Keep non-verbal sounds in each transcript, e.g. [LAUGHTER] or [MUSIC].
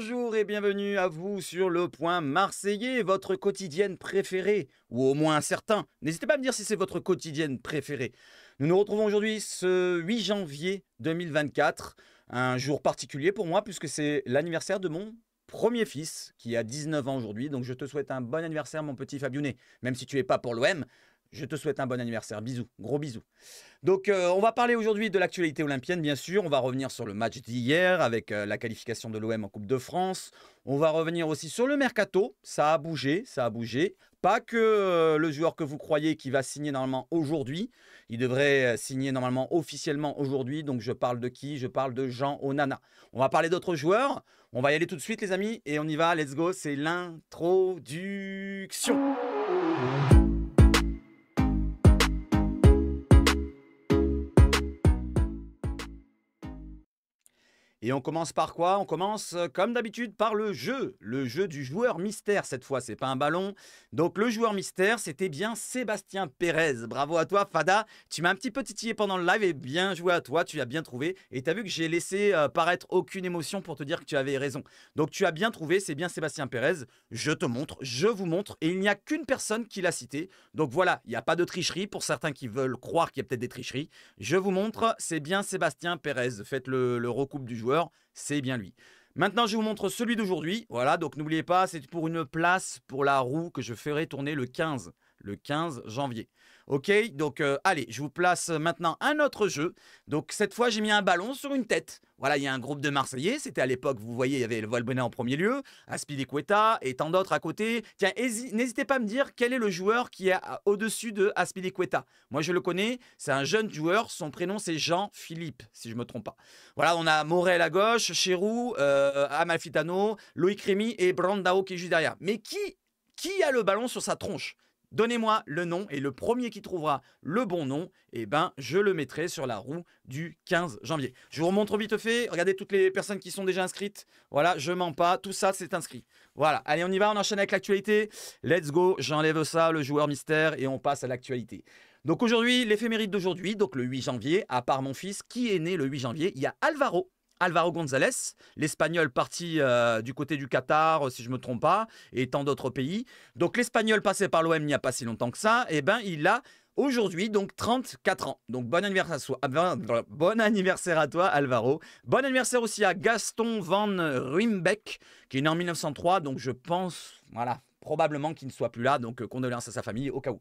Bonjour et bienvenue à vous sur le point marseillais, votre quotidienne préférée, ou au moins certain. N'hésitez pas à me dire si c'est votre quotidienne préférée. Nous nous retrouvons aujourd'hui ce 8 janvier 2024, un jour particulier pour moi puisque c'est l'anniversaire de mon premier fils qui a 19 ans aujourd'hui. Donc je te souhaite un bon anniversaire mon petit Fabionet, même si tu es pas pour l'OM, je te souhaite un bon anniversaire. Bisous. Gros bisous. Donc, euh, on va parler aujourd'hui de l'actualité olympienne, bien sûr. On va revenir sur le match d'hier avec euh, la qualification de l'OM en Coupe de France. On va revenir aussi sur le mercato. Ça a bougé, ça a bougé. Pas que euh, le joueur que vous croyez qui va signer normalement aujourd'hui. Il devrait signer normalement officiellement aujourd'hui. Donc, je parle de qui Je parle de Jean Onana. On va parler d'autres joueurs. On va y aller tout de suite, les amis. Et on y va. Let's go. C'est l'introduction. Et on commence par quoi On commence euh, comme d'habitude par le jeu, le jeu du joueur mystère cette fois, c'est pas un ballon. Donc le joueur mystère, c'était bien Sébastien Pérez. Bravo à toi Fada, tu m'as un petit peu titillé pendant le live et bien joué à toi, tu as bien trouvé. Et tu as vu que j'ai laissé euh, paraître aucune émotion pour te dire que tu avais raison. Donc tu as bien trouvé, c'est bien Sébastien Pérez. Je te montre, je vous montre et il n'y a qu'une personne qui l'a cité. Donc voilà, il n'y a pas de tricherie pour certains qui veulent croire qu'il y a peut-être des tricheries. Je vous montre, c'est bien Sébastien Pérez. Faites le, le recoupe du joueur c'est bien lui. Maintenant, je vous montre celui d'aujourd'hui. Voilà, donc n'oubliez pas, c'est pour une place pour la roue que je ferai tourner le 15, le 15 janvier. Ok, donc euh, allez, je vous place maintenant un autre jeu. Donc cette fois, j'ai mis un ballon sur une tête. Voilà, il y a un groupe de Marseillais. C'était à l'époque, vous voyez, il y avait le Valbuena en premier lieu, Aspilicueta et tant d'autres à côté. Tiens, n'hésitez pas à me dire quel est le joueur qui est au-dessus de Aspilicueta. Moi, je le connais. C'est un jeune joueur. Son prénom, c'est Jean-Philippe, si je ne me trompe pas. Voilà, on a Morel à gauche, Chérou, euh, Amalfitano, Loïc Rémy et Brandao qui est juste derrière. Mais qui, qui a le ballon sur sa tronche Donnez-moi le nom et le premier qui trouvera le bon nom, eh ben, je le mettrai sur la roue du 15 janvier. Je vous remontre vite fait. Regardez toutes les personnes qui sont déjà inscrites. Voilà, je mens pas. Tout ça, c'est inscrit. Voilà. Allez, on y va. On enchaîne avec l'actualité. Let's go. J'enlève ça, le joueur mystère, et on passe à l'actualité. Donc aujourd'hui, l'éphéméride d'aujourd'hui, donc le 8 janvier, à part mon fils, qui est né le 8 janvier, il y a Alvaro Alvaro González, l'Espagnol parti euh, du côté du Qatar, euh, si je ne me trompe pas, et tant d'autres pays. Donc l'Espagnol passé par l'OM il n'y a pas si longtemps que ça, et eh ben il a aujourd'hui donc 34 ans. Donc bon anniversaire à, ah, bon anniversaire à toi Alvaro. Bon anniversaire aussi à Gaston Van Ruimbeck, qui est né en 1903, donc je pense, voilà, probablement qu'il ne soit plus là, donc euh, condoléances à sa famille au cas où.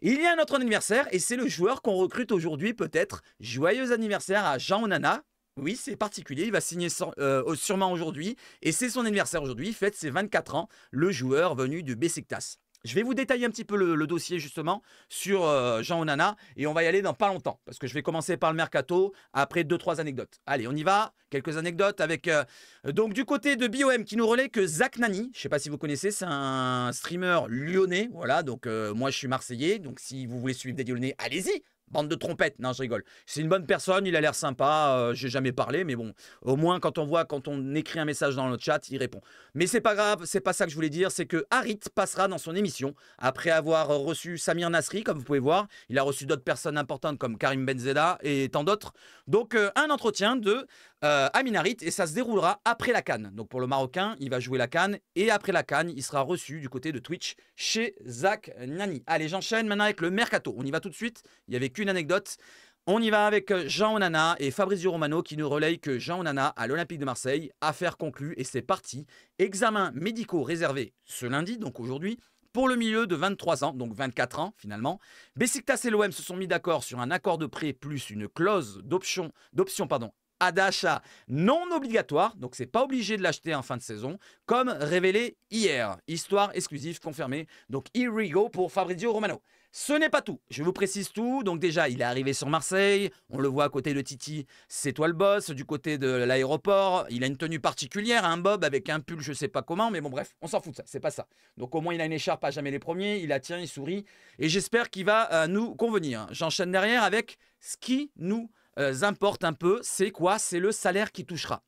Il y a un autre anniversaire et c'est le joueur qu'on recrute aujourd'hui peut-être. Joyeux anniversaire à Jean Onana, oui, c'est particulier. Il va signer euh, sûrement aujourd'hui. Et c'est son anniversaire aujourd'hui. fête ses 24 ans, le joueur venu du Besiktas. Je vais vous détailler un petit peu le, dossier justement sur euh, Jean Onana et on va y aller dans pas longtemps parce que je vais commencer par le mercato après deux trois anecdotes. Allez, on y va. Quelques anecdotes avec euh, donc du côté de BOM qui nous relaie que Zach Nani, je ne sais pas si vous connaissez, c'est un streamer lyonnais, voilà. Donc moi je suis marseillais, donc si vous voulez suivre des lyonnais, allez-y, Bande de trompettes, non, je rigole. C'est une bonne personne, il a l'air sympa, euh, j'ai jamais parlé, mais bon, au moins quand on voit, quand on écrit un message dans le chat, il répond. Mais c'est pas grave, c'est pas ça que je voulais dire, c'est que Harit passera dans son émission après avoir reçu Samir Nasri, comme vous pouvez voir. Il a reçu d'autres personnes importantes comme Karim Benzeda et tant d'autres. Donc, euh, un entretien de euh, à Minarit et ça se déroulera après la Cannes. Donc pour le Marocain, il va jouer la Cannes et après la Cannes, il sera reçu du côté de Twitch chez Zach Nani. Allez, j'enchaîne maintenant avec le mercato. On y va tout de suite. Il n'y avait qu'une anecdote. On y va avec euh, Jean Onana et Fabrizio Romano qui ne relaye que Jean Onana à l'Olympique de Marseille, affaire conclue et c'est parti. Examens médicaux réservés ce lundi, donc aujourd'hui, pour le milieu de 23 ans, donc 24 ans finalement. Besiktas et l'OM se sont mis d'accord sur un accord de prêt plus une clause d'option, d'option pardon, à d'achat non obligatoire, donc c'est pas obligé de l'acheter en fin de saison, comme révélé hier. Histoire exclusive confirmée. Donc here we pour Fabrizio Romano. Ce n'est pas tout, je vous précise tout. Donc déjà, il est arrivé sur Marseille, on le voit à côté de Titi, c'est toi le boss, du côté de l'aéroport, il a une tenue particulière, un bob avec un pull je sais pas comment, mais bon bref, on s'en fout de ça, c'est pas ça. Donc au moins il a une écharpe à jamais les premiers, il la tient, il sourit, et j'espère qu'il va euh, nous convenir. J'enchaîne derrière avec ce qui nous euh, importe un peu, c'est quoi C'est le salaire qui touchera.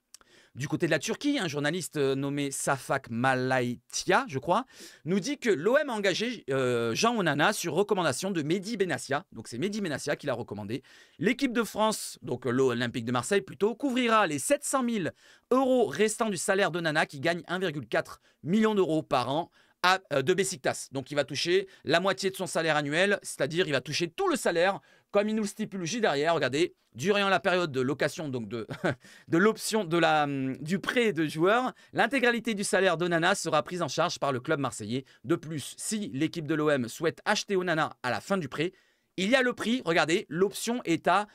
Du côté de la Turquie, un journaliste euh, nommé Safak Malaitia, je crois, nous dit que l'OM a engagé euh, Jean Onana sur recommandation de Mehdi Benassia. Donc c'est Mehdi Benassia qui l'a recommandé. L'équipe de France, donc l'Olympique de Marseille plutôt, couvrira les 700 000 euros restants du salaire d'Onana qui gagne 1,4 million d'euros par an. À, de Besiktas. Donc il va toucher la moitié de son salaire annuel, c'est-à-dire il va toucher tout le salaire comme il nous stipule juste derrière, regardez, durant la période de location, donc de, [LAUGHS] de l'option hum, du prêt de joueur, l'intégralité du salaire d'Onana sera prise en charge par le club marseillais. De plus, si l'équipe de l'OM souhaite acheter Onana à la fin du prêt, il y a le prix, regardez, l'option est à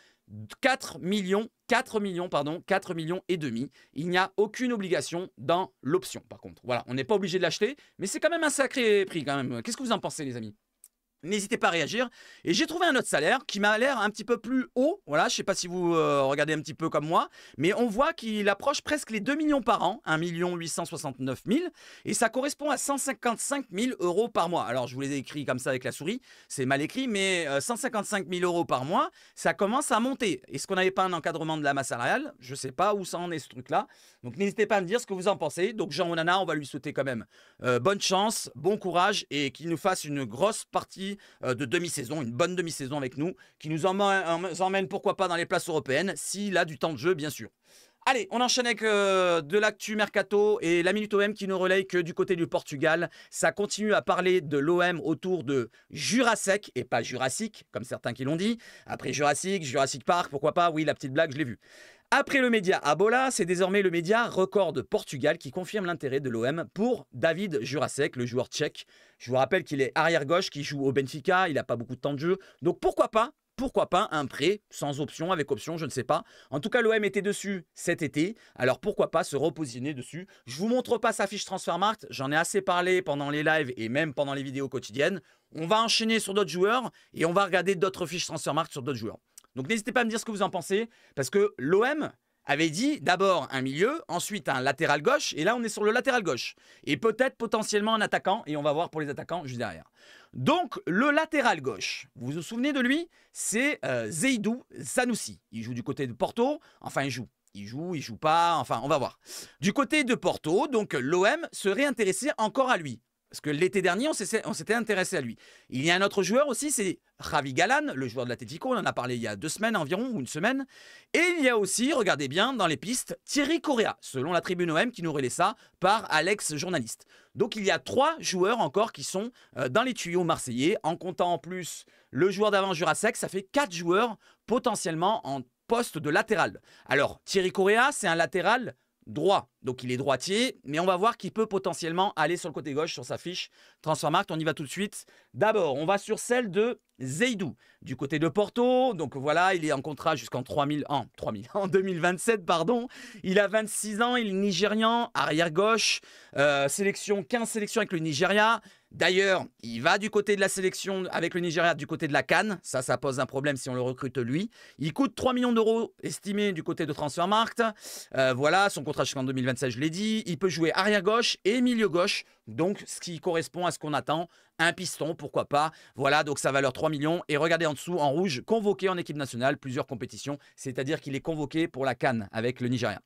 4 millions, 4 millions, pardon, 4 millions et demi. Il n'y a aucune obligation dans l'option, par contre. Voilà, on n'est pas obligé de l'acheter, mais c'est quand même un sacré prix, quand même. Qu'est-ce que vous en pensez, les amis N'hésitez pas à réagir. Et j'ai trouvé un autre salaire qui m'a l'air un petit peu plus haut. Voilà, je sais pas si vous euh, regardez un petit peu comme moi, mais on voit qu'il approche presque les 2 millions par an, 1 869 000, et ça correspond à 155 000 euros par mois. Alors je vous les ai écrits comme ça avec la souris, c'est mal écrit, mais 155 euh, 000 euros par mois, ça commence à monter. Est-ce qu'on n'avait pas un encadrement de la masse salariale Je sais pas où ça en est ce truc-là. Donc n'hésitez pas à me dire ce que vous en pensez. Donc Jean Onana, on va lui souhaiter quand même euh, bonne chance, bon courage et qu'il nous fasse une grosse partie euh, de demi-saison, une bonne demi-saison avec nous, qui nous emmène, pourquoi pas dans les places européennes, s'il a du temps de jeu, bien sûr. Allez, on enchaîne avec euh, de l'actu mercato et la minute OM qui ne relaye que du côté du Portugal, ça continue à parler de l'OM autour de Jurassic et pas Jurassic, comme certains qui l'ont dit. Après Jurassic, Jurassic Park, pourquoi pas Oui, la petite blague, je l'ai vue. Après le média Abola, c'est désormais le média Record Portugal qui confirme l'intérêt de l'OM pour David Jurasek, le joueur tchèque. Je vous rappelle qu'il est arrière-gauche, qui joue au Benfica, il n'a pas beaucoup de temps de jeu. Donc pourquoi pas pourquoi pas un prêt sans option, avec option, je ne sais pas. En tout cas, l'OM était dessus cet été, alors pourquoi pas se repositionner dessus. Je vous montre pas sa fiche Transfermarkt, j'en ai assez parlé pendant les lives et même pendant les vidéos quotidiennes. On va enchaîner sur d'autres joueurs et on va regarder d'autres fiches Transfermarkt sur d'autres joueurs. Donc n'hésitez pas à me dire ce que vous en pensez, parce que l'OM avait dit d'abord un milieu, ensuite un latéral gauche, et là on est sur le latéral gauche. Et peut-être potentiellement un attaquant, et on va voir pour les attaquants juste derrière. Donc le latéral gauche, vous vous souvenez de lui C'est euh, Zeidou Il joue du côté de Porto, enfin il joue. Il joue, il joue pas, enfin on va voir. Du côté de Porto, donc l'OM serait intéressé encore à lui. Parce que l'été dernier, on s'était intéressé à lui. Il y a un autre joueur aussi, c'est Javi Galan, le joueur de l'Atletico. On en a parlé il y a deux semaines environ, ou une semaine. Et il y a aussi, regardez bien, dans les pistes, Thierry Correa, selon la tribune OM qui nous relaie ça par Alex Journaliste. Donc il y a trois joueurs encore qui sont euh, dans les tuyaux marseillais. En comptant en plus le joueur d'avant Jurassic. ça fait quatre joueurs potentiellement en poste de latéral. Alors Thierry Correa, c'est un latéral droit. Donc il est droitier, mais on va voir qu'il peut potentiellement aller sur le côté gauche sur sa fiche Transfermarkt. On y va tout de suite. D'abord, on va sur celle de Zeidou, du côté de Porto. Donc voilà, il est en contrat jusqu'en 3000 ans, en 2027, pardon. Il a 26 ans, il est nigérian, arrière gauche, euh, sélection 15 sélections avec le Nigeria. D'ailleurs, il va du côté de la sélection avec le Nigeria, du côté de la Cannes. Ça, ça pose un problème si on le recrute lui. Il coûte 3 millions d'euros estimés du côté de Transfermarkt. Euh, voilà, son contrat jusqu'en 2027, je l'ai dit. Il peut jouer arrière-gauche et milieu-gauche. Donc, ce qui correspond à ce qu'on attend, un piston, pourquoi pas. Voilà, donc sa valeur 3 millions. Et regardez en dessous, en rouge, convoqué en équipe nationale, plusieurs compétitions. C'est-à-dire qu'il est convoqué pour la Cannes avec le Nigeria.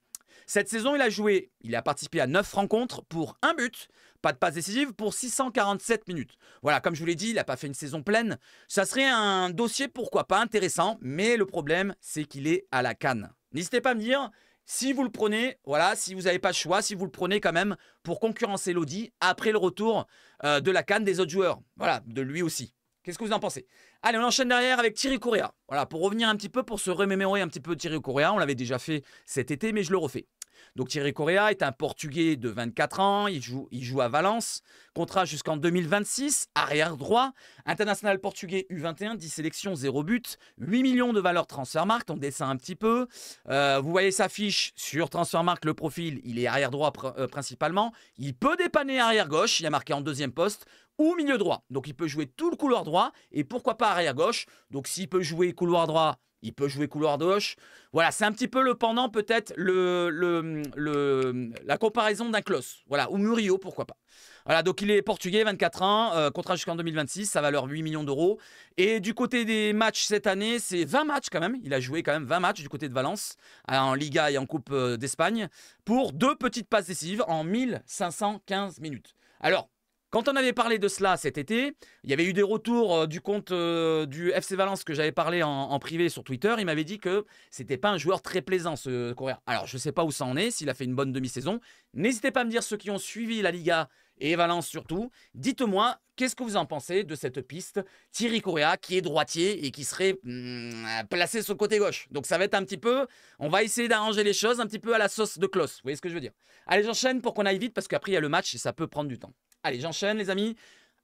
Cette saison, il a joué, il a participé à 9 rencontres pour un but, pas de passe décisive pour 647 minutes. Voilà, comme je vous l'ai dit, il n'a pas fait une saison pleine. Ça serait un dossier pourquoi pas intéressant, mais le problème, c'est qu'il est à la canne. N'hésitez pas à me dire si vous le prenez, voilà, si vous n'avez pas le choix, si vous le prenez quand même pour concurrencer l'Audi après le retour euh, de la canne des autres joueurs. Voilà, de lui aussi. Qu'est-ce que vous en pensez Allez, on enchaîne derrière avec Thierry Correa. Voilà, pour revenir un petit peu, pour se remémorer un petit peu Thierry Correa, on l'avait déjà fait cet été, mais je le refais. Donc Thierry Correa est un Portugais de 24 ans, il joue, il joue à Valence, contrat jusqu'en 2026, arrière droit, international portugais U21, 10 sélections, 0 but, 8 millions de valeur Transfermarkt, on descend un petit peu. Euh, vous voyez sa fiche sur Transfermarkt, le profil, il est arrière droit euh, principalement. Il peut dépanner arrière gauche, il a marqué en deuxième poste, ou milieu droit. Donc il peut jouer tout le couloir droit et pourquoi pas arrière gauche. Donc s'il peut jouer couloir droit, il peut jouer couloir gauche. Voilà, c'est un petit peu le pendant, peut-être, le, le, la comparaison d'un Klos. Voilà, ou Murillo, pourquoi pas. Voilà, donc il est portugais, 24 ans, euh, contrat jusqu'en 2026, sa valeur 8 millions d'euros. Et du côté des matchs cette année, c'est 20 matchs quand même. Il a joué quand même 20 matchs du côté de Valence, en Liga et en Coupe euh, d'Espagne, pour deux petites passes décisives en 1515 minutes. Alors, quand on avait parlé de cela cet été, il y avait eu des retours euh, du compte euh, du FC Valence que j'avais parlé en, privé sur Twitter. Il m'avait dit que c'était pas un joueur très plaisant ce Correa. Alors je ne sais pas où ça en est, s'il a fait une bonne demi-saison. N'hésitez pas à me dire ceux qui ont suivi la Liga et Valence surtout. Dites-moi, qu'est-ce que vous en pensez de cette piste Thierry Correa qui est droitier et qui serait hmm, placé sur le côté gauche. Donc ça va être un petit peu, on va essayer d'arranger les choses un petit peu à la sauce de Klos. Vous voyez ce que je veux dire Allez, j'enchaîne pour qu'on aille vite parce qu'après il y a le match et ça peut prendre du temps. Allez, j'enchaîne les amis.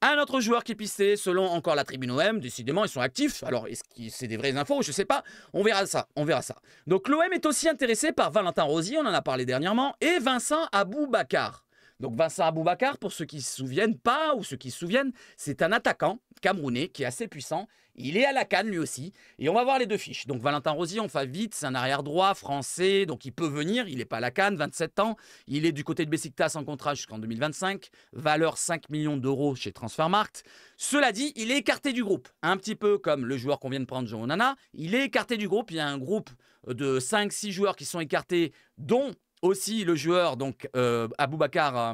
Un autre joueur qui est pisté, selon encore la tribune OM, décidément ils sont actifs. Alors est-ce que c'est des vraies infos Je ne sais pas. On verra ça. On verra ça. Donc l'OM est aussi intéressé par Valentin Rosier, on en a parlé dernièrement, et Vincent Aboubakar. Donc Vincent Aboubakar, pour ceux qui se souviennent pas ou ceux qui se souviennent, c'est un attaquant camerounais qui est assez puissant. Il est à la canne lui aussi. Et on va voir les deux fiches. Donc Valentin Rosier, on fait vite, c'est un arrière-droit français, donc il peut venir. Il n'est pas à la canne, 27 ans. Il est du côté de Besiktas en contrat jusqu'en 2025, valeur 5 millions d'euros chez Transfermarkt. Cela dit, il est écarté du groupe, un petit peu comme le joueur qu'on vient de prendre, Jean Onana. Il est écarté du groupe. Il y a un groupe de 5-6 joueurs qui sont écartés, dont aussi le joueur, donc euh, Aboubacar. Euh,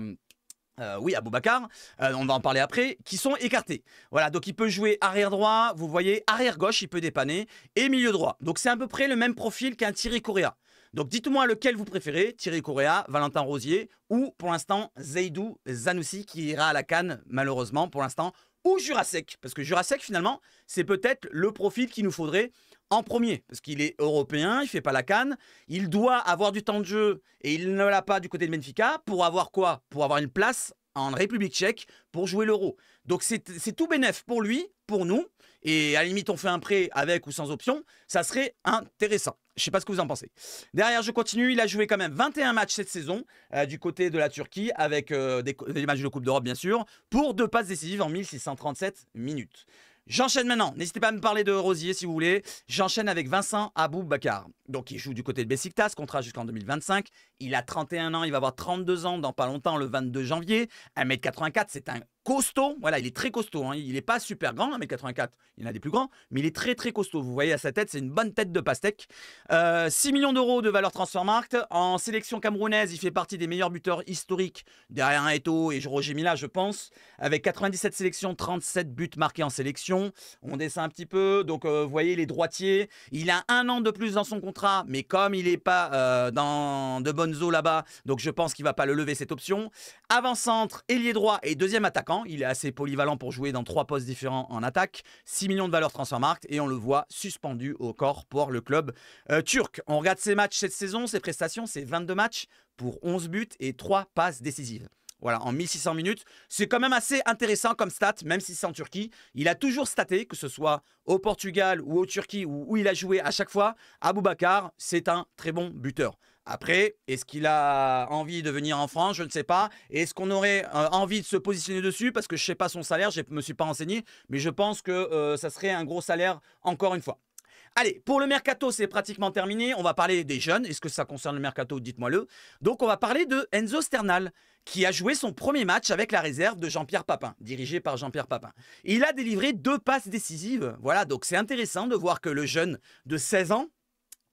euh, oui, Aboubacar, euh, on va en parler après, qui sont écartés. Voilà, donc il peut jouer arrière droit, vous voyez, arrière gauche, il peut dépanner, et milieu droit. Donc c'est à peu près le même profil qu'un Thierry Correa. Donc dites-moi lequel vous préférez, Thierry Correa, Valentin Rosier, ou pour l'instant Zeidou Zanoussi qui ira à la canne, malheureusement, pour l'instant, ou Jurassic parce que Jurassic finalement, c'est peut-être le profil qu'il nous faudrait en premier, parce qu'il est européen, il fait pas la canne, il doit avoir du temps de jeu et il ne l'a pas du côté de Benfica pour avoir quoi Pour avoir une place en République tchèque pour jouer l'euro. Donc c'est tout bénef pour lui, pour nous, et à la limite on fait un prêt avec ou sans option, ça serait intéressant. Je sais pas ce que vous en pensez. Derrière, je continue. Il a joué quand même 21 matchs cette saison euh, du côté de la Turquie, avec euh, des, des, matchs de Coupe d'Europe, bien sûr, pour deux passes décisives en 1637 minutes. J'enchaîne maintenant. N'hésitez pas à me parler de Rosier si vous voulez. J'enchaîne avec Vincent Aboubakar. Donc, il joue du côté de Besiktas, contrat jusqu'en 2025. Il a 31 ans, il va avoir 32 ans dans pas longtemps, le 22 janvier. 1m84, c'est un costaud. Voilà, il est très costaud. Hein. Il n'est pas super grand, hein, Mais 84 Il y en a des plus grands, mais il est très très costaud. Vous voyez à sa tête, c'est une bonne tête de pastèque. 6 euh, millions d'euros de valeur Transfermarkt. En sélection camerounaise, il fait partie des meilleurs buteurs historiques derrière un Eto et Roger Mila, je pense. Avec 97 sélections, 37 buts marqués en sélection. On descend un petit peu. Donc, euh, vous voyez, les droitiers. Il a un an de plus dans son contrat, mais comme il n'est pas euh, dans de bonnes eaux là-bas, donc je pense qu'il ne va pas le lever cette option. Avant-centre, ailier droit et deuxième attaquant. Il est assez polyvalent pour jouer dans trois postes différents en attaque. 6 millions de valeur Transfermarkt et on le voit suspendu au corps pour le club euh, turc. On regarde ses matchs cette saison, ses prestations, ses 22 matchs pour 11 buts et 3 passes décisives. Voilà, en 1600 minutes. C'est quand même assez intéressant comme stat, même si c'est en Turquie. Il a toujours staté, que ce soit au Portugal ou au Turquie, où, où il a joué à chaque fois. Aboubakar, c'est un très bon buteur. Après, est-ce qu'il a envie de venir en France Je ne sais pas. Est-ce qu'on aurait euh, envie de se positionner dessus Parce que je ne sais pas son salaire, je ne me suis pas enseigné, mais je pense que euh, ça serait un gros salaire encore une fois. Allez, pour le mercato, c'est pratiquement terminé. On va parler des jeunes. Est-ce que ça concerne le mercato Dites-moi-le. Donc, on va parler de Enzo Sternal, qui a joué son premier match avec la réserve de Jean-Pierre Papin, dirigé par Jean-Pierre Papin. Il a délivré deux passes décisives. Voilà, donc c'est intéressant de voir que le jeune de 16 ans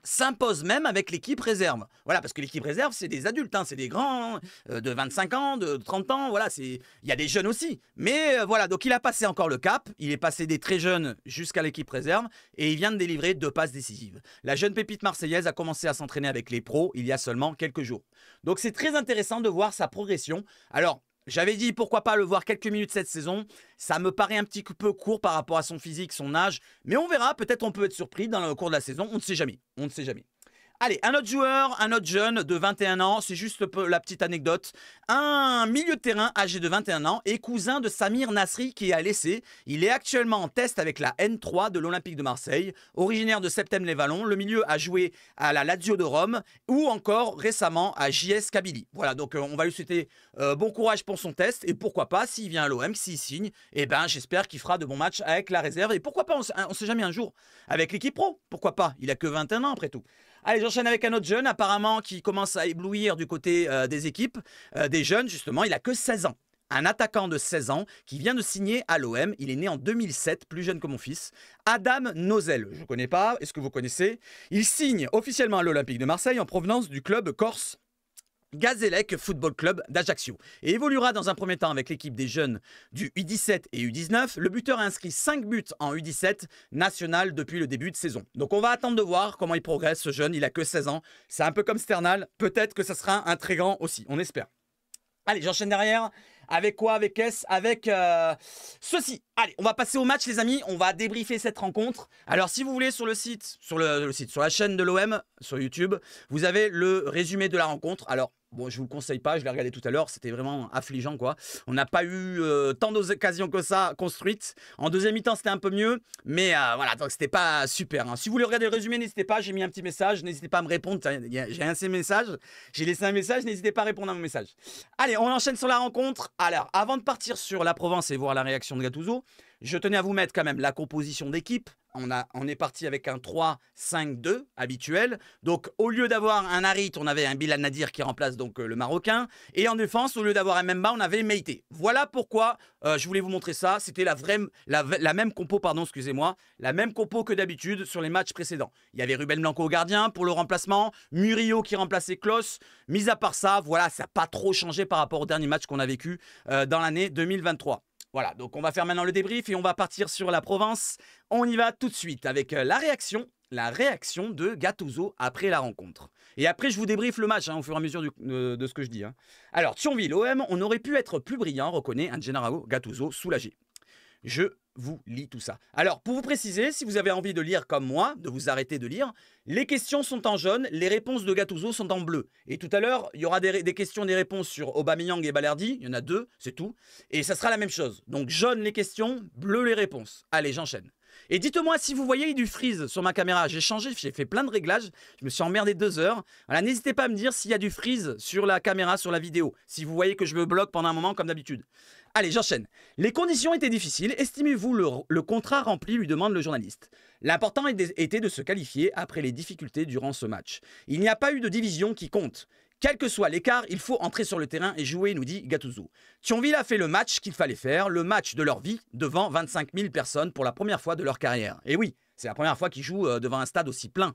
s'impose même avec l'équipe réserve. Voilà, parce que l'équipe réserve, c'est des adultes, hein, c'est des grands euh, de 25 ans, de 30 ans, voilà, il y a des jeunes aussi. Mais euh, voilà, donc il a passé encore le cap, il est passé des très jeunes jusqu'à l'équipe réserve, et il vient de délivrer deux passes décisives. La jeune pépite marseillaise a commencé à s'entraîner avec les pros il y a seulement quelques jours. Donc c'est très intéressant de voir sa progression. Alors, j'avais dit pourquoi pas le voir quelques minutes cette saison. Ça me paraît un petit peu court par rapport à son physique, son âge. Mais on verra, peut-être on peut être surpris dans le cours de la saison. On ne sait jamais. On ne sait jamais. Allez, un autre joueur, un autre jeune de 21 ans, c'est juste la petite anecdote. Un milieu de terrain âgé de 21 ans et cousin de Samir Nasri qui a laissé. Il est actuellement en test avec la N3 de l'Olympique de Marseille. Originaire de Septem-les-Vallons, le milieu a joué à la Lazio de Rome ou encore récemment à JS Kabylie. Voilà, donc euh, on va lui souhaiter euh, bon courage pour son test et pourquoi pas, s'il vient à l'OM, s'il signe, eh ben j'espère qu'il fera de bons matchs avec la réserve et pourquoi pas, on, hein, on sait jamais un jour, avec l'équipe pro, pourquoi pas, il a que 21 ans après tout. Allez, j'enchaîne avec un autre jeune, apparemment, qui commence à éblouir du côté euh, des équipes, euh, des jeunes, justement. Il a que 16 ans. Un attaquant de 16 ans qui vient de signer à l'OM. Il est né en 2007, plus jeune que mon fils. Adam Nozel. Je ne connais pas. Est-ce que vous connaissez Il signe officiellement à l'Olympique de Marseille en provenance du club corse. Gazélec Football Club d'Ajaccio et évoluera dans un premier temps avec l'équipe des jeunes du U17 et U19. Le buteur a inscrit 5 buts en U17 national depuis le début de saison. Donc on va attendre de voir comment il progresse ce jeune, il a que 16 ans. C'est un peu comme Sternal, peut-être que ça sera un très grand aussi, on espère. Allez, j'enchaîne derrière. Avec quoi Avec S Avec euh, ceci. Allez, on va passer au match, les amis. On va débriefer cette rencontre. Alors, si vous voulez, sur le site, sur le site, sur la chaîne de l'OM, sur YouTube, vous avez le résumé de la rencontre. Alors, Bon, je vous conseille pas, je l'ai regardé tout à l'heure, c'était vraiment affligeant quoi. On n'a pas eu euh, tant d'occasions que ça construites. En deuxième mi-temps, c'était un peu mieux, mais euh, voilà, donc c'était pas super. Hein. Si vous voulez regarder le résumé, n'hésitez pas, j'ai mis un petit message, n'hésitez pas à me répondre. J'ai un ces messages, j'ai laissé un message, n'hésitez pas à répondre à mon message. Allez, on enchaîne sur la rencontre. Alors, avant de partir sur la Provence et voir la réaction de Gattuso, je tenais à vous mettre quand même la composition d'équipe, on, est parti avec un 3-5-2 habituel. Donc, au lieu d'avoir un Harit, on avait un Bilal Nadir qui remplace donc euh, le Marocain. Et en défense, au lieu d'avoir un Memba, on avait Meite. Voilà pourquoi euh, je voulais vous montrer ça. C'était la, même compo, pardon, excusez-moi, la même compo que d'habitude sur les matchs précédents. Il y avait Ruben Blanco au gardien pour le remplacement, Murillo qui remplaçait Klos. Mis à part ça, voilà, ça n'a pas trop changé par rapport au dernier match qu'on a vécu euh, dans l'année 2023. Voilà, donc on va faire maintenant le débrief et on va partir sur la Provence. On y va tout de suite avec euh, la réaction, la réaction de Gattuso après la rencontre. Et après, je vous débrief le match hein, au fur et à mesure de, ce que je dis. Hein. Alors, Thionville, OM, on aurait pu être plus brillant, reconnaît un Gennaro Gattuso soulagé. Je vous lit tout ça. Alors, pour vous préciser, si vous avez envie de lire comme moi, de vous arrêter de lire, les questions sont en jaune, les réponses de Gattuso sont en bleu. Et tout à l'heure, il y aura des, questions, des réponses sur Aubameyang et Balerdi, il y en a deux, c'est tout. Et ça sera la même chose. Donc, jaune les questions, bleu les réponses. Allez, j'enchaîne. Et dites-moi si vous voyez du freeze sur ma caméra. J'ai changé, j'ai fait plein de réglages. Je me suis emmerdé deux heures. Voilà, n'hésitez pas à me dire s'il y a du freeze sur la caméra, sur la vidéo. Si vous voyez que je me bloque pendant un moment, comme d'habitude. Allez, j'enchaîne. Les conditions étaient difficiles. Estimez-vous le, contrat rempli lui demande le journaliste. L'important était de se qualifier après les difficultés durant ce match. Il n'y a pas eu de division qui compte. Quel que soit l'écart, il faut entrer sur le terrain et jouer, nous dit Gattuso. Thionville a fait le match qu'il fallait faire, le match de leur vie, devant 25 000 personnes pour la première fois de leur carrière. Et oui, c'est la première fois qu'ils jouent euh, devant un stade aussi plein.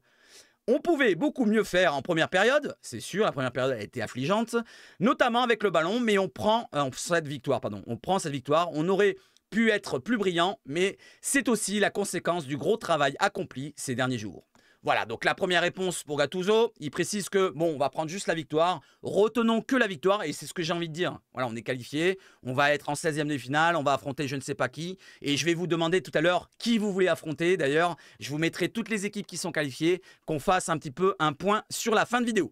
On pouvait beaucoup mieux faire en première période, c'est sûr, la première période a été affligeante, notamment avec le ballon, mais on prend euh, cette victoire, pardon, on prend cette victoire, on aurait pu être plus brillant, mais c'est aussi la conséquence du gros travail accompli ces derniers jours. Voilà, donc la première réponse pour Gattuso, il précise que, bon, on va prendre juste la victoire, retenons que la victoire, et c'est ce que j'ai envie de dire. Voilà, on est qualifié, on va être en 16e de finale, on va affronter je ne sais pas qui, et je vais vous demander tout à l'heure qui vous voulez affronter. D'ailleurs, je vous mettrai toutes les équipes qui sont qualifiées, qu'on fasse un petit peu un point sur la fin de vidéo.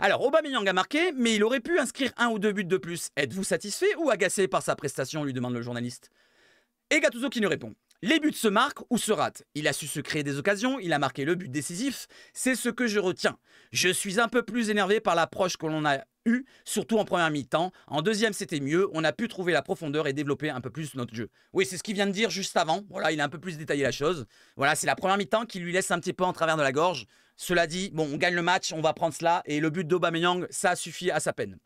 Alors, Aubameyang a marqué, mais il aurait pu inscrire un ou deux buts de plus. Êtes-vous satisfait ou agacé par sa prestation lui demande le journaliste. Et Gattuso qui nous répond. Les buts se marquent ou se ratent. Il a su se créer des occasions, il a marqué le but décisif. C'est ce que je retiens. Je suis un peu plus énervé par l'approche que l'on a eue, surtout en première mi-temps. En deuxième, c'était mieux. On a pu trouver la profondeur et développer un peu plus notre jeu. Oui, c'est ce qu'il vient de dire juste avant. Voilà, il a un peu plus détaillé la chose. Voilà, c'est la première mi-temps qui lui laisse un petit peu en travers de la gorge. Cela dit, bon, on gagne le match, on va prendre cela. Et le but d'Aubameyang, ça suffit à sa peine.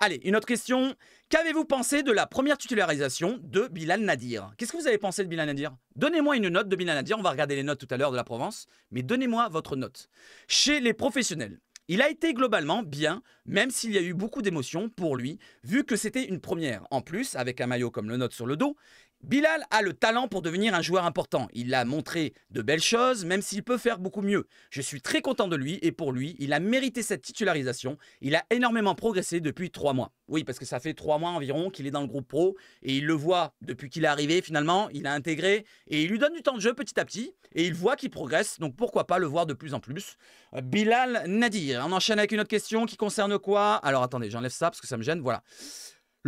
Allez, une autre question. Qu'avez-vous pensé de la première titularisation de Bilal Nadir Qu'est-ce que vous avez pensé de Bilal Nadir Donnez-moi une note de Bilal Nadir. On va regarder les notes tout à l'heure de la Provence, mais donnez-moi votre note. Chez les professionnels, il a été globalement bien, même s'il y a eu beaucoup d'émotions pour lui, vu que c'était une première. En plus, avec un maillot comme le note sur le dos, Bilal a le talent pour devenir un joueur important. Il a montré de belles choses, même s'il peut faire beaucoup mieux. Je suis très content de lui et pour lui, il a mérité cette titularisation. Il a énormément progressé depuis trois mois. Oui, parce que ça fait trois mois environ qu'il est dans le groupe pro et il le voit depuis qu'il est arrivé finalement. Il a intégré et il lui donne du temps de jeu petit à petit et il voit qu'il progresse. Donc pourquoi pas le voir de plus en plus. Bilal Nadir. On enchaîne avec une autre question qui concerne quoi Alors attendez, j'enlève ça parce que ça me gêne. Voilà.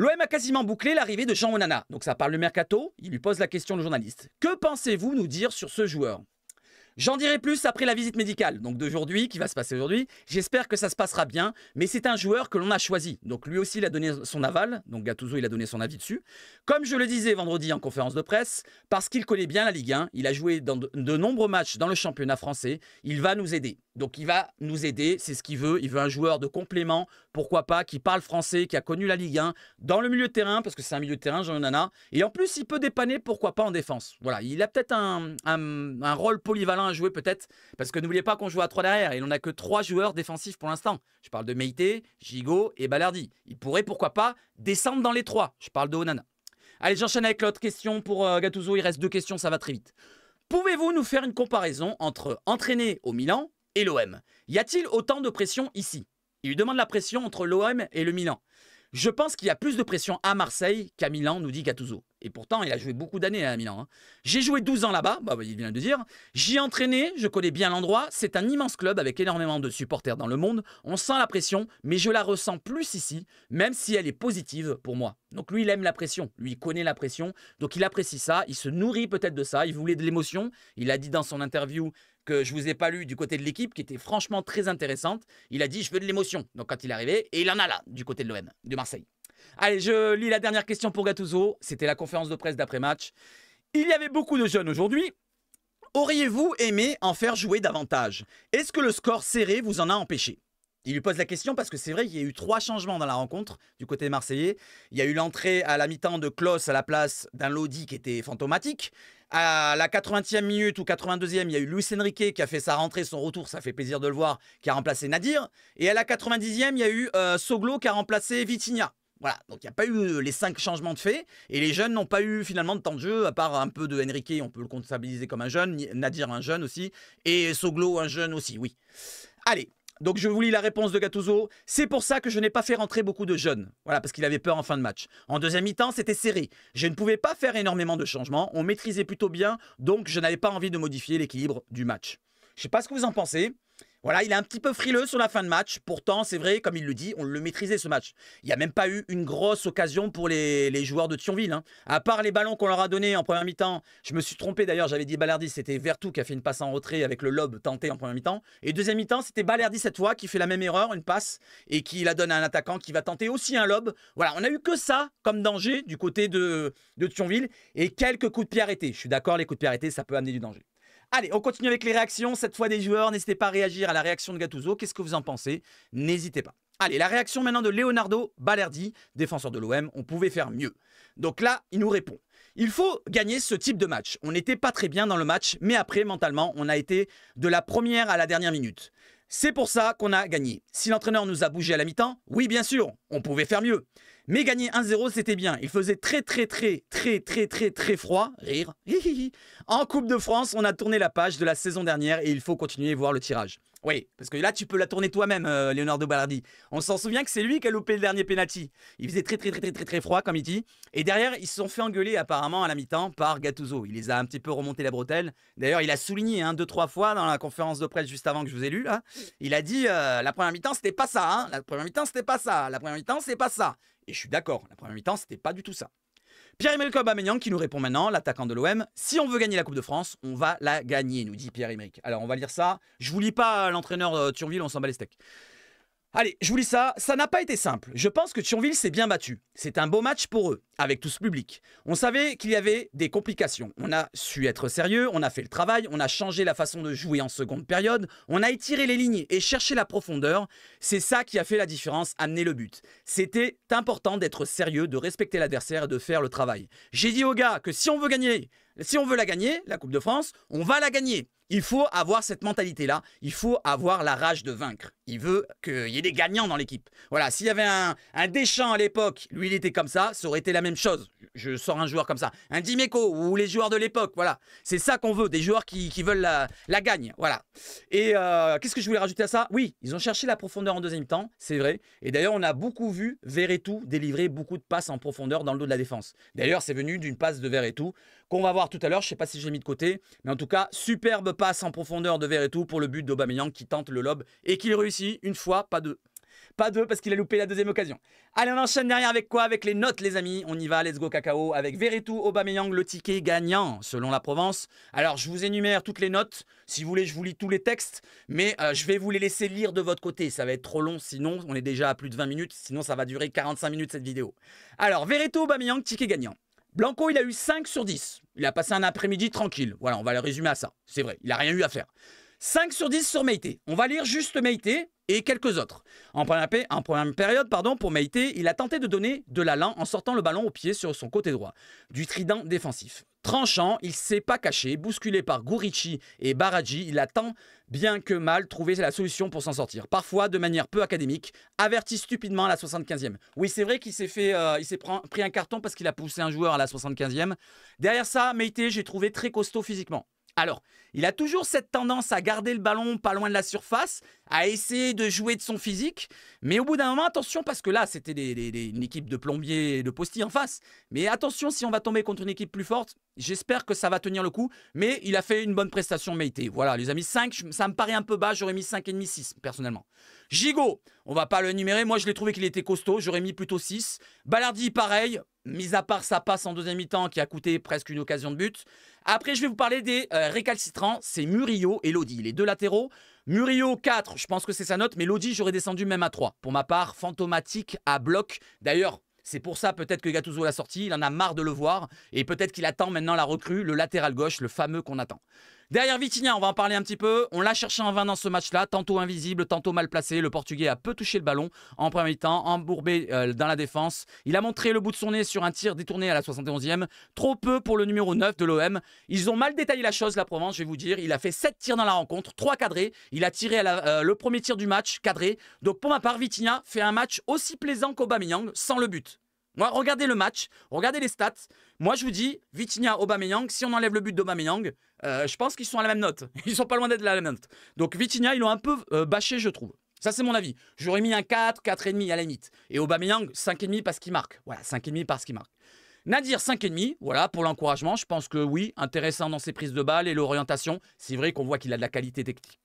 L'OM a quasiment bouclé l'arrivée de Jean Onana. Donc ça parle le mercato. Il lui pose la question le journaliste. Que pensez-vous nous dire sur ce joueur J'en dirai plus après la visite médicale, donc d'aujourd'hui, qui va se passer aujourd'hui. J'espère que ça se passera bien, mais c'est un joueur que l'on a choisi. Donc lui aussi, il a donné son aval, donc Gattuso, il a donné son avis dessus. Comme je le disais vendredi en conférence de presse, parce qu'il connaît bien la Ligue 1, il a joué dans de, nombreux matchs dans le championnat français, il va nous aider. Donc il va nous aider, c'est ce qu'il veut. Il veut un joueur de complément, pourquoi pas, qui parle français, qui a connu la Ligue 1, dans le milieu de terrain, parce que c'est un milieu de terrain, Jean Nana. Et en plus, il peut dépanner, pourquoi pas, en défense. Voilà, il a peut-être un, un rôle polyvalent jouer peut-être, parce que n'oubliez pas qu'on joue à 3 derrière, et on n'a que 3 joueurs défensifs pour l'instant. Je parle de Meite, Gigot et Ballardi. Il pourrait, pourquoi pas, descendre dans les 3. Je parle de Onana. Allez, j'enchaîne avec l'autre question pour euh, Gattuso. Il reste deux questions, ça va très vite. Pouvez-vous nous faire une comparaison entre entraîner au Milan et l'OM Y a-t-il autant de pression ici Il lui demande la pression entre l'OM et le Milan. Je pense qu'il y a plus de pression à Marseille qu'à Milan, nous dit Gattuso. Et pourtant, il a joué beaucoup d'années à Milan. Hein. J'ai joué 12 ans là-bas, bah, il vient de dire. J'y ai entraîné, je connais bien l'endroit. C'est un immense club avec énormément de supporters dans le monde. On sent la pression, mais je la ressens plus ici, même si elle est positive pour moi. Donc lui, il aime la pression. Lui, il connaît la pression. Donc il apprécie ça. Il se nourrit peut-être de ça. Il voulait de l'émotion. Il a dit dans son interview que je vous ai pas lu du côté de l'équipe, qui était franchement très intéressante. Il a dit Je veux de l'émotion. Donc, quand il est arrivé, et il en a là, du côté de l'OM, de Marseille. Allez, je lis la dernière question pour Gattuso. C'était la conférence de presse d'après-match. Il y avait beaucoup de jeunes aujourd'hui. Auriez-vous aimé en faire jouer davantage Est-ce que le score serré vous en a empêché il lui pose la question parce que c'est vrai qu'il y a eu trois changements dans la rencontre du côté marseillais. Il y a eu l'entrée à la mi-temps de Klaus à la place d'un Lodi qui était fantomatique. À la 80e minute ou 82e, il y a eu Luis Enrique qui a fait sa rentrée, son retour, ça fait plaisir de le voir, qui a remplacé Nadir. Et à la 90e, il y a eu euh, Soglo qui a remplacé Vitinha. Voilà, donc il n'y a pas eu euh, les cinq changements de fait, et les jeunes n'ont pas eu finalement de temps de jeu, à part un peu de Enrique, on peut le comptabiliser comme un jeune, Nadir un jeune aussi, et Soglo un jeune aussi, oui. Allez, donc je vous lis la réponse de Gattuso. C'est pour ça que je n'ai pas fait rentrer beaucoup de jeunes. Voilà, parce qu'il avait peur en fin de match. En deuxième mi-temps, c'était serré. Je ne pouvais pas faire énormément de changements. On maîtrisait plutôt bien, donc je n'avais pas envie de modifier l'équilibre du match. Je ne sais pas ce que vous en pensez. Voilà, il est un petit peu frileux sur la fin de match. Pourtant, c'est vrai, comme il le dit, on le maîtrisait ce match. Il n'y a même pas eu une grosse occasion pour les, joueurs de Thionville. Hein. À part les ballons qu'on leur a donnés en première mi-temps, je me suis trompé d'ailleurs, j'avais dit Balardi, c'était Vertou qui a fait une passe en retrait avec le lob tenté en première mi-temps. Et deuxième mi-temps, c'était Balerdi cette fois qui fait la même erreur, une passe, et qui la donne à un attaquant qui va tenter aussi un lob. Voilà, on a eu que ça comme danger du côté de, de Thionville et quelques coups de pied arrêtés. Je suis d'accord, les coups de pied arrêtés, ça peut amener du danger. Allez, on continue avec les réactions. Cette fois des joueurs, n'hésitez pas à réagir à la réaction de Gattuso. Qu'est-ce que vous en pensez N'hésitez pas. Allez, la réaction maintenant de Leonardo Balerdi, défenseur de l'OM, on pouvait faire mieux. Donc là, il nous répond. Il faut gagner ce type de match. On n'était pas très bien dans le match, mais après, mentalement, on a été de la première à la dernière minute. C'est pour ça qu'on a gagné. Si l'entraîneur nous a bougé à la mi-temps, oui, bien sûr, on pouvait faire mieux. Mais gagner 1-0, c'était bien. Il faisait très très très très très très très froid. Rire. En Coupe de France, on a tourné la page de la saison dernière et il faut continuer à voir le tirage. Oui, parce que là, tu peux la tourner toi-même, euh, Leonardo Ballardi. On s'en souvient que c'est lui qui a loupé le dernier penalty. Il faisait très très très très très très froid, comme il dit. Et derrière, ils se sont fait engueuler apparemment à la mi-temps par Gattuso. Il les a un petit peu remonté la bretelle. D'ailleurs, il a souligné hein, deux trois fois dans la conférence de presse juste avant que je vous ai lu. Là. Il a dit euh, la première mi-temps, c'était pas ça. Hein. La première mi-temps, c'était pas ça. La première mi-temps, c'est pas ça. Et je suis d'accord, la première mi-temps, c'était pas du tout ça. Pierre-Emerick Aubameyang qui nous répond maintenant, l'attaquant de l'OM, si on veut gagner la Coupe de France, on va la gagner, nous dit Pierre-Emerick. Alors on va lire ça. Je vous lis pas l'entraîneur euh, Turville on s'en bat les steaks. Allez, je vous lis ça. Ça n'a pas été simple. Je pense que Thionville s'est bien battu. C'est un beau match pour eux, avec tout ce public. On savait qu'il y avait des complications. On a su être sérieux, on a fait le travail, on a changé la façon de jouer en seconde période, on a étiré les lignes et cherché la profondeur. C'est ça qui a fait la différence, amener le but. C'était important d'être sérieux, de respecter l'adversaire et de faire le travail. J'ai dit aux gars que si on veut gagner, si on veut la gagner, la Coupe de France, on va la gagner. Il faut avoir cette mentalité-là. Il faut avoir la rage de vaincre. Il veut qu'il y ait des gagnants dans l'équipe. Voilà, s'il y avait un, un Deschamps à l'époque, lui il était comme ça, ça aurait été la même chose. Je sors un joueur comme ça. Un Dimeco ou les joueurs de l'époque, voilà. C'est ça qu'on veut, des joueurs qui, veulent la, gagne, voilà. Et euh, qu'est-ce que je voulais rajouter à ça Oui, ils ont cherché la profondeur en deuxième temps, c'est vrai. Et d'ailleurs, on a beaucoup vu Verretou délivrer beaucoup de passes en profondeur dans le dos de la défense. D'ailleurs, c'est venu d'une passe de Verretou qu'on va voir tout à l'heure. Je ne sais pas si j'ai mis de côté, mais en tout cas, superbe passe en profondeur de Verretou pour le but d'Aubameyang qui tente le lob et qu'il réussit une fois, pas deux. Pas deux parce qu'il a loupé la deuxième occasion. Allez, on enchaîne derrière avec quoi Avec les notes, les amis. On y va, let's go cacao. Avec Veretout, Aubameyang, le ticket gagnant, selon la Provence. Alors, je vous énumère toutes les notes. Si vous voulez, je vous lis tous les textes. Mais euh, je vais vous les laisser lire de votre côté. Ça va être trop long, sinon, on est déjà à plus de 20 minutes. Sinon, ça va durer 45 minutes cette vidéo. Alors, Veretout, Aubameyang, ticket gagnant. Blanco, il a eu 5 sur 10. Il a passé un après-midi tranquille. Voilà, on va le résumer à ça. C'est vrai, il n'a rien eu à faire. 5 sur 10 sur Meite. On va lire juste Meite et quelques autres. En première, période, pardon, pour Meite, il a tenté de donner de l'allant en sortant le ballon au pied sur son côté droit, du trident défensif. Tranchant, il s'est pas caché, bousculé par Gurici et baraji il attend bien que mal, trouver la solution pour s'en sortir. Parfois, de manière peu académique, averti stupidement à la 75e. Oui, c'est vrai qu'il s'est fait, euh, il s'est pris un carton parce qu'il a poussé un joueur à la 75e. Derrière ça, Meite, j'ai trouvé très costaud physiquement. Alors, il a toujours cette tendance à garder le ballon pas loin de la surface, à essayer de jouer de son physique. Mais au bout d'un moment, attention, parce que là, c'était une équipe de plombiers et de postiers en face. Mais attention, si on va tomber contre une équipe plus forte, j'espère que ça va tenir le coup. Mais il a fait une bonne prestation Meite. Voilà, les amis, 5, ça me paraît un peu bas. J'aurais mis et demi, 6, personnellement. Gigot, on va pas le numérer. Moi, je l'ai trouvé qu'il était costaud. J'aurais mis plutôt 6. Ballardi, pareil. Mis à part sa passe en deuxième mi-temps qui a coûté presque une occasion de but. Après, je vais vous parler des euh, récalcitrants. C'est Murillo et Lodi, les deux latéraux. Murillo 4, je pense que c'est sa note, mais Lodi, j'aurais descendu même à 3. Pour ma part, fantomatique à bloc. D'ailleurs, c'est pour ça peut-être que Gattuso l'a sorti, il en a marre de le voir, et peut-être qu'il attend maintenant la recrue, le latéral gauche, le fameux qu'on attend. Derrière Vitinha, on va en parler un petit peu. On l'a cherché en vain dans ce match-là, tantôt invisible, tantôt mal placé. Le Portugais a peu touché le ballon en premier temps, embourbé euh, dans la défense. Il a montré le bout de son nez sur un tir détourné à la 71e. Trop peu pour le numéro 9 de l'OM. Ils ont mal détaillé la chose, la Provence, je vais vous dire. Il a fait 7 tirs dans la rencontre, 3 cadrés. Il a tiré euh, le premier tir du match, cadré. Donc pour ma part, Vitinha fait un match aussi plaisant qu'Aubameyang, sans le but. Moi, regardez le match, regardez les stats. Moi, je vous dis, Vitinha, Aubameyang, si on enlève le but d'Aubameyang, euh, je pense qu'ils sont à la même note. [LAUGHS] Ils sont pas loin d'être à la même note. Donc Vitinha, ils l'ont un peu euh, bâché, je trouve. Ça, c'est mon avis. J'aurais mis un 4, 4,5 à la limite. Et Aubameyang, 5,5 parce qu'il marque. Voilà, 5,5 parce qu'il marque. Nadir, 5,5. Voilà, pour l'encouragement, je pense que oui, intéressant dans ses prises de balles et l'orientation. C'est vrai qu'on voit qu'il a de la qualité technique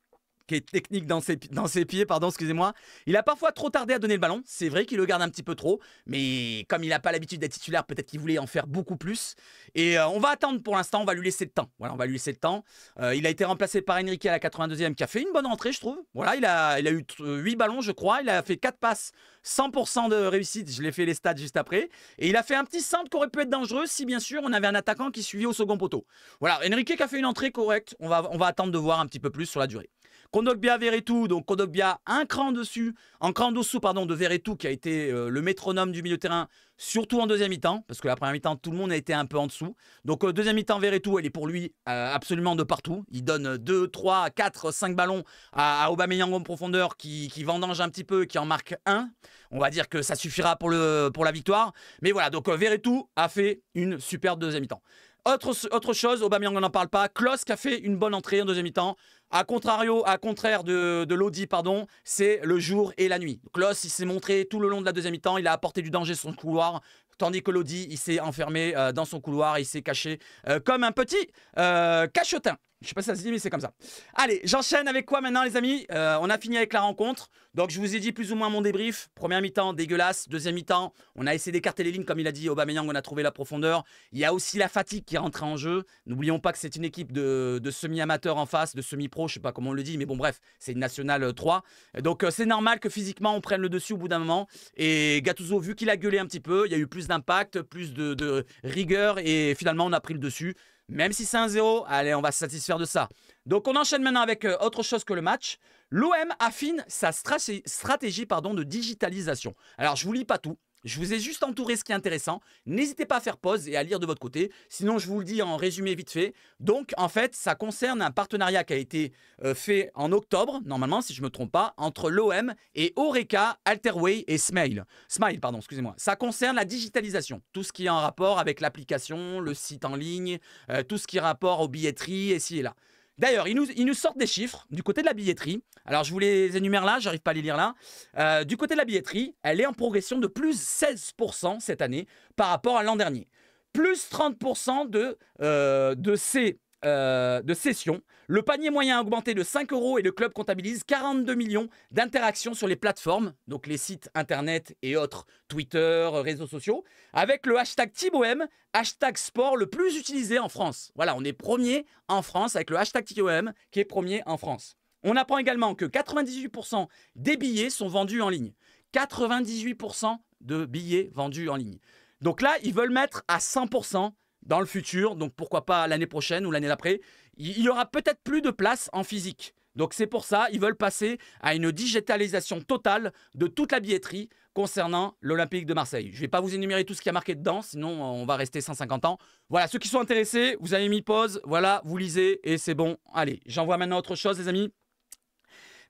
qui est technique dans ses, pieds, pardon, excusez-moi. Il a parfois trop tardé à donner le ballon. C'est vrai qu'il le garde un petit peu trop, mais comme il n'a pas l'habitude d'être titulaire, peut-être qu'il voulait en faire beaucoup plus. Et euh, on va attendre pour l'instant, on va lui laisser le temps. Voilà, on va lui laisser le temps. Euh, il a été remplacé par Enrique à la 82e, qui a fait une bonne entrée, je trouve. Voilà, il a, eu 8 euh, ballons, je crois. Il a fait 4 passes, 100% de réussite. Je l'ai fait les stats juste après. Et il a fait un petit centre qui aurait pu être dangereux si, bien sûr, on avait un attaquant qui suivait au second poteau. Voilà, Enrique qui a fait une entrée correcte. on va attendre de voir un petit peu plus sur la durée. Kondogbia Veretout, donc Kondogbia un cran dessus, un cran dessous pardon, de Veretout qui a été euh, le métronome du milieu terrain, surtout en deuxième mi-temps, parce que la première mi-temps, tout le monde a été un peu en dessous. Donc euh, deuxième mi-temps, Veretout, elle est pour lui euh, absolument de partout. Il donne 2, 3, 4, 5 ballons à, à Aubameyang en profondeur qui, vendange un petit peu, qui en marque 1 On va dire que ça suffira pour, le, pour la victoire. Mais voilà, donc Veretout a fait une superbe deuxième mi-temps. Autre, autre, chose, Aubameyang, on n'en parle pas. Klosk a fait une bonne entrée en deuxième mi-temps. À contrario, à contraire de, de l'Audi, pardon, c'est le jour et la nuit. Kloss, s'est montré tout le long de la deuxième mi-temps, il a apporté du danger sur son couloir, tandis que l'Audi, il s'est enfermé euh, dans son couloir, il s'est caché euh, comme un petit euh, cachotin. Je sais pas si ça se dit, mais c'est comme ça. Allez, j'enchaîne avec quoi maintenant, les amis euh, On a fini avec la rencontre. Donc, je vous ai dit plus ou moins mon débrief. Première mi-temps, dégueulasse. Deuxième mi-temps, on a essayé d'écarter les lignes, comme il a dit Aubameyang, on a trouvé la profondeur. Il y a aussi la fatigue qui est rentrée en jeu. N'oublions pas que c'est une équipe de, semi-amateurs en face, de semi-pro, je sais pas comment on le dit, mais bon, bref, c'est une nationale 3. Euh, Donc, euh, c'est normal que physiquement, on prenne le dessus au bout d'un moment. Et Gattuso, vu qu'il a gueulé un petit peu, il y a eu plus d'impact, plus de, de rigueur, et finalement, on a pris le dessus. Même si c'est un 0, allez, on va se satisfaire de ça. Donc on enchaîne maintenant avec euh, autre chose que le match. L'OM affine sa stratégie, de digitalisation. Alors je vous lis pas tout, je vous ai juste entouré ce qui est intéressant. N'hésitez pas à faire pause et à lire de votre côté. Sinon, je vous le dis en résumé vite fait. Donc, en fait, ça concerne un partenariat qui a été euh, fait en octobre, normalement, si je ne me trompe pas, entre l'OM et Oreca, Alterway et Smile. Smile, pardon, excusez-moi. Ça concerne la digitalisation. Tout ce qui est en rapport avec l'application, le site en ligne, euh, tout ce qui est rapport aux billetteries, et ci et là. D'ailleurs, ils nous, sortent des chiffres du côté de la billetterie. Alors, je vous les énumère là, j'arrive pas à les lire là. Euh, du côté de la billetterie, elle est en progression de plus 16% cette année par rapport à l'an dernier. Plus 30% de, euh, de ces euh, de cession. Le panier moyen a augmenté de 5 euros et le club comptabilise 42 millions d'interactions sur les plateformes, donc les sites internet et autres, Twitter, réseaux sociaux, avec le hashtag TIBOM, hashtag sport le plus utilisé en France. Voilà, on est premier en France avec le hashtag TIBOM qui est premier en France. On apprend également que 98% des billets sont vendus en ligne. 98% de billets vendus en ligne. Donc là, ils veulent mettre à 100% dans le futur, donc pourquoi pas l'année prochaine ou l'année d'après, il y aura peut-être plus de place en physique. Donc c'est pour ça, ils veulent passer à une digitalisation totale de toute la billetterie concernant l'Olympique de Marseille. Je ne vais pas vous énumérer tout ce qui a marqué dedans, sinon euh, on va rester 150 ans. Voilà, ceux qui sont intéressés, vous avez mis pause, voilà, vous lisez et c'est bon. Allez, j'envoie maintenant autre chose les amis.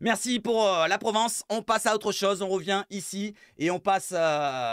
Merci pour euh, la Provence. On passe à autre chose. On revient ici et on passe euh,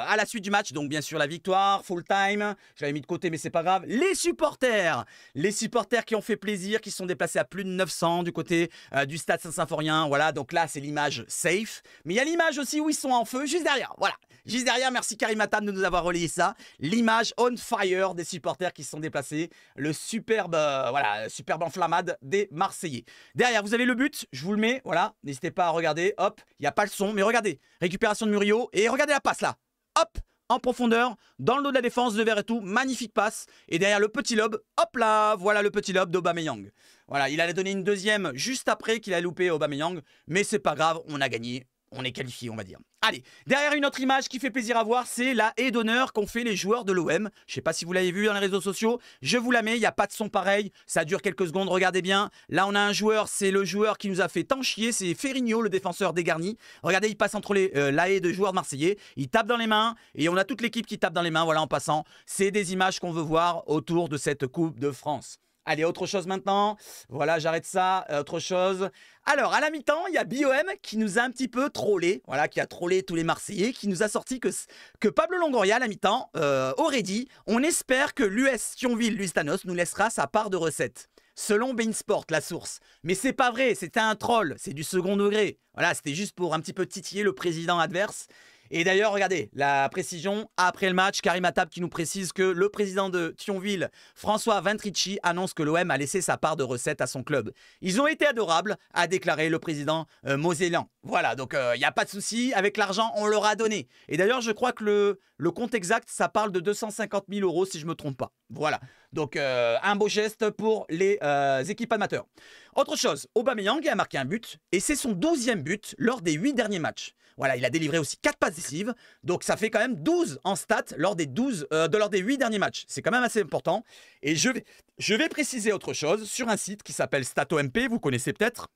à la suite du match. Donc, bien sûr, la victoire, full time. Je l'avais mis de côté, mais c'est pas grave. Les supporters. Les supporters qui ont fait plaisir, qui sont déplacés à plus de 900 du côté euh, du stade Saint-Symphorien. Voilà. Donc là, c'est l'image safe. Mais il y a l'image aussi où ils sont en feu juste derrière. Voilà. Juste derrière, merci Karim de nous avoir relayé ça. L'image on fire des supporters qui se sont déplacés. Le superbe, euh, voilà, superbe enflammade des Marseillais. Derrière, vous avez le but. Je vous le mets. Voilà. N'hésitez pas à regarder. Hop. Il n'y a pas le son. Mais regardez. Récupération de Murillo. Et regardez la passe là. Hop en profondeur, dans le dos de la défense, de verre et tout, magnifique passe. Et derrière le petit lobe, hop là, voilà le petit lob d'Obameyang. Voilà, il allait donner une deuxième juste après qu'il a loupé Aubameyang, mais c'est pas grave, on a gagné, on est qualifié, on va dire. Allez, derrière une autre image qui fait plaisir à voir, c'est la haie d'honneur qu'ont fait les joueurs de l'OM. Je sais pas si vous l'avez vu dans les réseaux sociaux, je vous la mets, il n'y a pas de son pareil, ça dure quelques secondes, regardez bien. Là, on a un joueur, c'est le joueur qui nous a fait tant chier, c'est Ferrigno, le défenseur dégarni. Regardez, il passe entre les, euh, la haie de joueurs marseillais, il tape dans les mains, et on a toute l'équipe qui tape dans les mains, voilà, en passant. C'est des images qu'on veut voir autour de cette Coupe de France. Allez, autre chose maintenant. Voilà, j'arrête ça. autre chose. Alors, à la mi-temps, il y a BOM qui nous a un petit peu trollé, voilà, qui a trollé tous les Marseillais, qui nous a sorti que, que Pablo Longoria, à la mi-temps, euh, aurait dit « On espère que l'US Thionville, lustanos nous laissera sa part de recette. » Selon Sport la source. Mais c'est pas vrai, c'était un troll, c'est du second degré. Voilà, c'était juste pour un petit peu titiller le président adverse et d'ailleurs, regardez, la précision après le match, Karim Attab qui nous précise que le président de Thionville, François Ventrici, annonce que l'OM a laissé sa part de recette à son club. Ils ont été adorables, a déclaré le président euh, Voilà, donc il euh, n'y a pas de souci, avec l'argent, on leur a donné. Et d'ailleurs, je crois que le, compte exact, ça parle de 250 000 euros, si je ne me trompe pas. Voilà. Donc, euh, un beau geste pour les équipes amateurs. Autre chose, Aubameyang a marqué un but, et c'est son douzième but lors des huit derniers matchs. Voilà, il a délivré aussi 4 passes décisives. Donc ça fait quand même 12 en stats lors des 12 euh, lors des 8 derniers matchs. C'est quand même assez important et je vais je vais préciser autre chose sur un site qui s'appelle StatOMP, vous connaissez peut-être.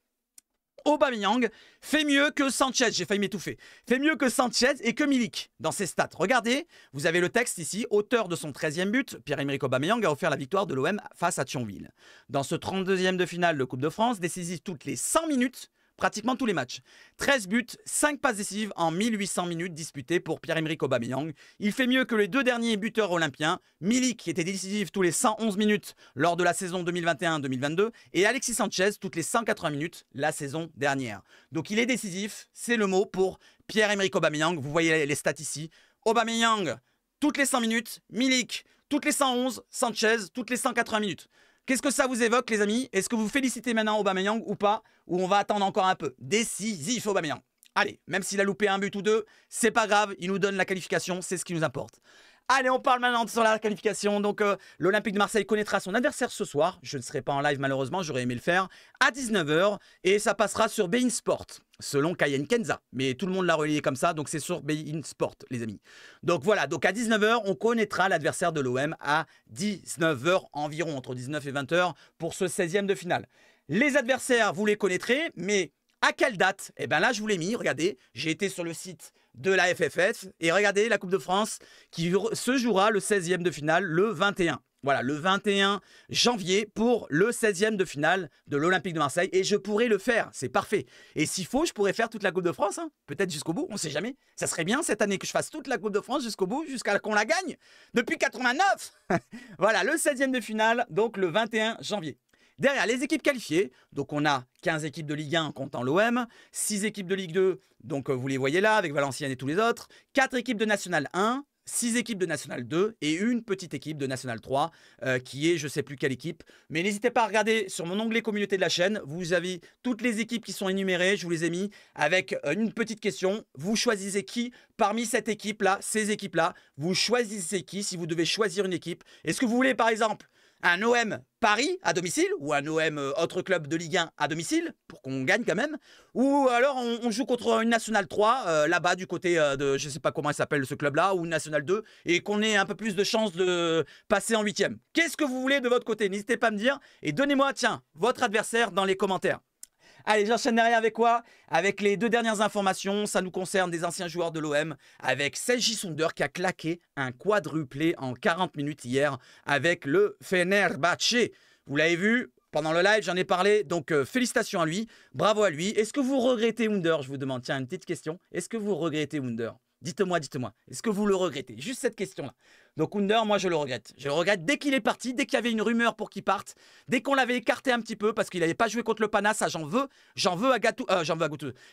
Aubameyang fait mieux que Sanchez, j'ai failli m'étouffer, fait mieux que Sanchez et que Milik dans ses stats. Regardez, vous avez le texte ici, auteur de son 13e but, Pierre-Emerick Aubameyang a offert la victoire de l'OM face à Thionville. Dans ce 32e de finale de Coupe de France, décisif toutes les 100 minutes, pratiquement tous les matchs. 13 buts, 5 passes décisives en 1800 minutes disputées pour Pierre-Emerick Aubameyang. Il fait mieux que les deux derniers buteurs olympiens, Milik qui était décisif tous les 111 minutes lors de la saison 2021-2022 et Alexis Sanchez toutes les 180 minutes la saison dernière. Donc il est décisif, c'est le mot pour Pierre-Emerick Aubameyang. Vous voyez les stats ici. Aubameyang toutes les 100 minutes, Milik toutes les 111, Sanchez toutes les 180 minutes. Qu'est-ce que ça vous évoque, les amis Est-ce que vous félicitez maintenant Aubameyang ou pas Ou on va attendre encore un peu Décisif Aubameyang. Allez, même s'il a loupé un but ou deux, c'est pas grave, il nous donne la qualification, c'est ce qui nous importe. Allez, on parle maintenant sur la qualification. Donc, euh, l'Olympique de Marseille connaîtra son adversaire ce soir. Je ne serai pas en live, malheureusement, j'aurais aimé le faire. À 19h. Et ça passera sur Bein Sport, selon Kayen Kenza. Mais tout le monde l'a relié comme ça, donc c'est sur Bein Sport, les amis. Donc voilà, donc à 19h, on connaîtra l'adversaire de l'OM à 19h environ, entre 19 h et 20h, pour ce 16e de finale. Les adversaires, vous les connaîtrez, mais à quelle date Eh bien là, je vous l'ai mis, regardez, j'ai été sur le site de la FFF. Et regardez la Coupe de France qui se jouera le 16e de finale le 21. Voilà, le 21 janvier pour le 16e de finale de l'Olympique de Marseille. Et je pourrais le faire, c'est parfait. Et s'il faut, je pourrais faire toute la Coupe de France, hein. peut-être jusqu'au bout, on ne sait jamais. Ça serait bien cette année que je fasse toute la Coupe de France jusqu'au bout, jusqu'à qu'on la gagne, depuis 89. [LAUGHS] voilà, le 16e de finale, donc le 21 janvier. Derrière, les équipes qualifiées, donc on a 15 équipes de Ligue 1 comptant l'OM, 6 équipes de Ligue 2, donc euh, vous les voyez là avec Valenciennes et tous les autres, 4 équipes de National 1, 6 équipes de National 2 et une petite équipe de National 3 euh, qui est je sais plus quelle équipe. Mais n'hésitez pas à regarder sur mon onglet communauté de la chaîne, vous avez toutes les équipes qui sont énumérées, je vous les ai mis avec euh, une petite question. Vous choisissez qui parmi cette équipe-là, ces équipes-là Vous choisissez qui si vous devez choisir une équipe Est-ce que vous voulez par exemple un OM Paris à domicile, ou un OM autre club de Ligue 1 à domicile, pour qu'on gagne quand même, ou alors on, joue contre une Nationale 3, euh, là-bas du côté euh, de, je sais pas comment il s'appelle ce club-là, ou une Nationale 2, et qu'on ait un peu plus de chances de passer en huitième. Qu'est-ce que vous voulez de votre côté N'hésitez pas à me dire, et donnez-moi, tiens, votre adversaire dans les commentaires. Allez, derrière avec quoi Avec les deux dernières informations. Ça nous concerne des anciens joueurs de l'OM. Avec Seji Sonder qui a claqué un quadruplé en 40 minutes hier avec le Fenerbahce. Vous l'avez vu pendant le live, j'en ai parlé, donc euh, félicitations à lui, bravo à lui. Est-ce que vous regrettez Wunder Je vous demande, tiens, une petite question. Est-ce que vous regrettez Wunder Dites-moi, dites-moi, est-ce que vous le regrettez Juste cette question-là. Donc Under, moi je le regrette. Je le regrette dès qu'il est parti, dès qu'il y avait une rumeur pour qu'il parte, dès qu'on l'avait écarté un petit peu parce qu'il n'avait pas joué contre le Pana, ça j'en veux, j'en veux à Gatou, euh, j'en veux à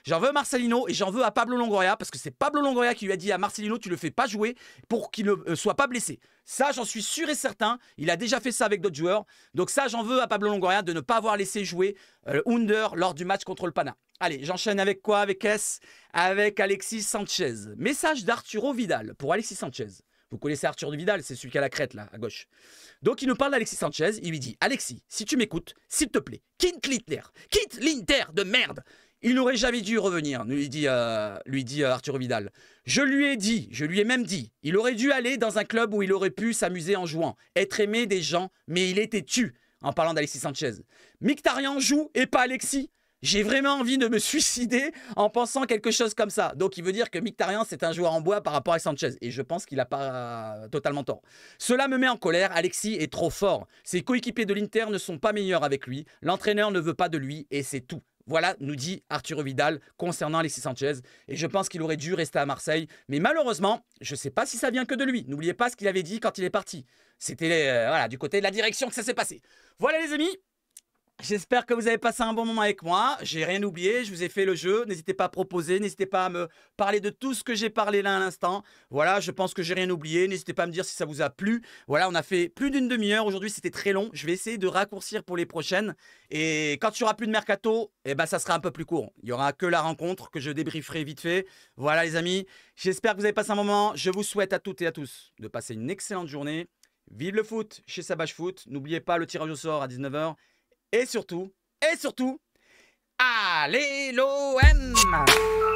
j'en veux Marcelino et j'en veux à Pablo Longoria parce que c'est Pablo Longoria qui lui a dit à Marcelino tu le fais pas jouer pour qu'il ne euh, soit pas blessé. Ça j'en suis sûr et certain, il a déjà fait ça avec d'autres joueurs. Donc ça j'en veux à Pablo Longoria de ne pas avoir laissé jouer euh, Under lors du match contre le Pana. Allez, j'enchaîne avec quoi Avec S Avec Alexis Sanchez. Message d'Arturo Vidal pour Alexis Sanchez. Vous connaissez Arthur Vidal, c'est celui qui a la crête là, à gauche. Donc il nous parle d'Alexis Sanchez, il lui dit Alexis, si tu m'écoutes, s'il te plaît, quitte l'Inter, quitte l'Inter de merde il n'aurait jamais dû revenir, euh, lui dit, euh, Arturo Vidal. Je lui ai dit, je lui ai même dit, il aurait dû aller dans un club où il aurait pu s'amuser en jouant, être aimé des gens, mais il était tu, en parlant d'Alexis Sanchez. Mictarian joue et pas Alexis j'ai vraiment envie de me suicider en pensant quelque chose comme ça. Donc il veut dire que Mictarian, c'est un joueur en bois par rapport à Sanchez. Et je pense qu'il n'a pas euh, totalement tort. Cela me met en colère. Alexis est trop fort. Ses coéquipiers de l'Inter ne sont pas meilleurs avec lui. L'entraîneur ne veut pas de lui et c'est tout. Voilà, nous dit Arthur Vidal concernant Alexis Sanchez. Et je pense qu'il aurait dû rester à Marseille. Mais malheureusement, je ne sais pas si ça vient que de lui. N'oubliez pas ce qu'il avait dit quand il est parti. C'était euh, voilà, du côté de la direction que ça s'est passé. Voilà les amis, J'espère que vous avez passé un bon moment avec moi. J'ai rien oublié, je vous ai fait le jeu. N'hésitez pas à proposer, n'hésitez pas à me parler de tout ce que j'ai parlé là à l'instant. Voilà, je pense que j'ai rien oublié. N'hésitez pas à me dire si ça vous a plu. Voilà, on a fait plus d'une demi-heure aujourd'hui, c'était très long. Je vais essayer de raccourcir pour les prochaines. Et quand il n'y aura plus de mercato, eh ben ça sera un peu plus court. Il y aura que la rencontre que je débrieferai vite fait. Voilà les amis, j'espère que vous avez passé un moment. Je vous souhaite à toutes et à tous de passer une excellente journée. Vive le foot chez Sabage Foot. N'oubliez pas le tirage au sort à 19h. Et surtout, et surtout, allez l'OM